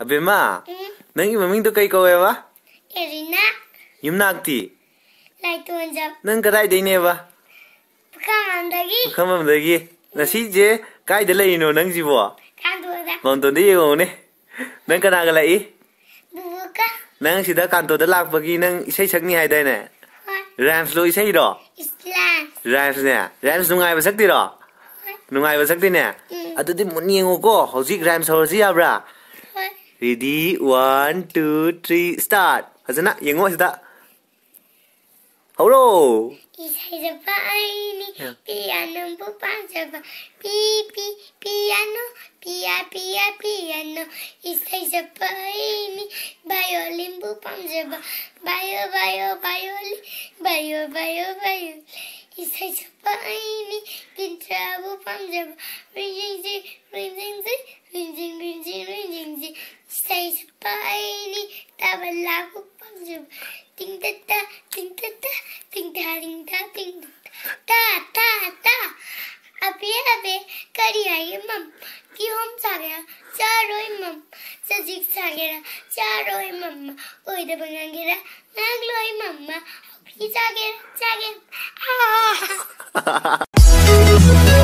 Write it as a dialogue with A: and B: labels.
A: Abema, nang ima ming to kai ko eva? Irina. Yumnak ti.
B: Lai tuan jab.
A: Nang kadai dai ne ba?
B: Pukhamam dagi.
A: Pukhamam dagi. Na si je kai de lai no nang ji bo.
B: Kan tu da. Mong
A: tuan di yo ne. Nang kana ga lai? Buka. Nang si da kan tu da lak bagi nang isai sak ni hai dai ne. Rams lo isai do.
B: Islam.
A: Rams ne. Rams nu ngai ba sak ti do. Nu ngai ba sak ti ne. Atu ừ. à, di mun ni ngo ko. Hozik rams ho si abra. Ready? One, two, three, start. Hazana, yengok sida. Hello.
B: Piano bupanjava. Pi pi piano. Pia pia piano. Isais a paini. Violin bupanjava. Bio bio violin. Bio bio violin. Isais a paini. Pintrabu panjava. Rinjing rinjing rinjing. là quốc phong dùm Tinh ta ta, tinh ta ta, tinh ta tinh ta tinh ta ta ta अबे अबे करी आई मम कि हम सागरा चारो मम सजिक सागरा चारो मम्मा ओए द बंगेरा नागलो आई मम्मा प्लीज आगे जागे